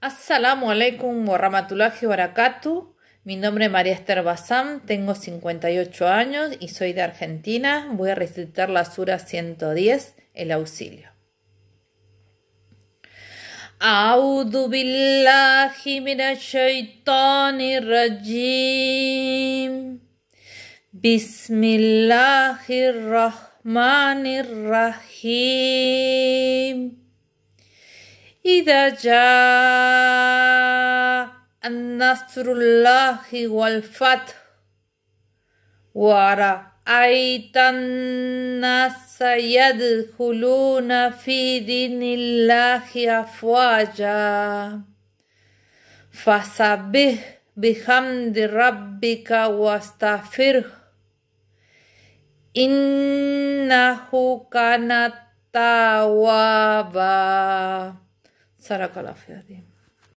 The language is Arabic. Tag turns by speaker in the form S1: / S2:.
S1: Assalamu alaikum wa rahmatullahi wa barakatuh. Mi nombre es María Esther Bazán, tengo 58 años y soy de Argentina. Voy a recitar la Sura 110, el auxilio. Audhu billahi minash shaitanir إذا جاء النصر الله والفتح ورأيت الناس يدخلون في دين الله أفواجا فسبح بحمد ربك واستغفره إنه كان توابا Sara Calaferi.